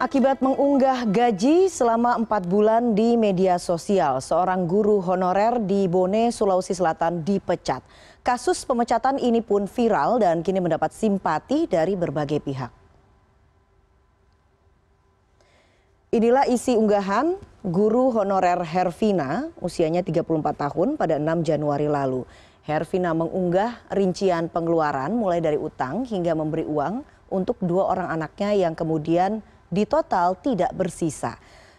Akibat mengunggah gaji selama empat bulan di media sosial, seorang guru honorer di Bone, Sulawesi Selatan dipecat. Kasus pemecatan ini pun viral dan kini mendapat simpati dari berbagai pihak. Inilah isi unggahan guru honorer Hervina, usianya 34 tahun pada 6 Januari lalu. Hervina mengunggah rincian pengeluaran mulai dari utang hingga memberi uang untuk dua orang anaknya yang kemudian di total tidak bersisa.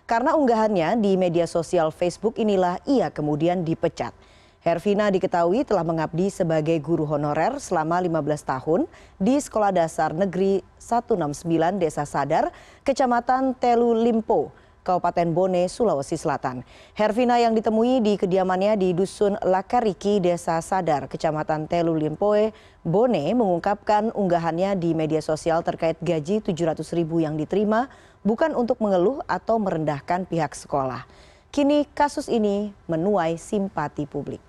Karena unggahannya di media sosial Facebook inilah ia kemudian dipecat. Hervina diketahui telah mengabdi sebagai guru honorer selama 15 tahun di Sekolah Dasar Negeri 169 Desa Sadar, Kecamatan Telu Limpo, Kabupaten Bone, Sulawesi Selatan. Hervina yang ditemui di kediamannya di Dusun Lakariki, Desa Sadar, Kecamatan Telu Limpoe, Bone mengungkapkan unggahannya di media sosial terkait gaji 700 ribu yang diterima bukan untuk mengeluh atau merendahkan pihak sekolah. Kini kasus ini menuai simpati publik.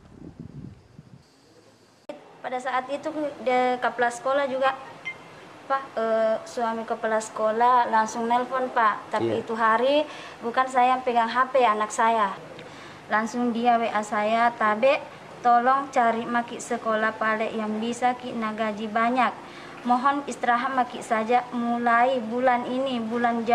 Pada saat itu di sekolah juga apa eh, suami kepala sekolah langsung nelpon Pak. Tapi yeah. itu hari bukan saya yang pegang HP anak saya. Langsung dia WA saya, "Tabe, tolong cari maki sekolah pale yang bisa kita gaji banyak. Mohon istirahat maki saja mulai bulan ini, bulan Januari."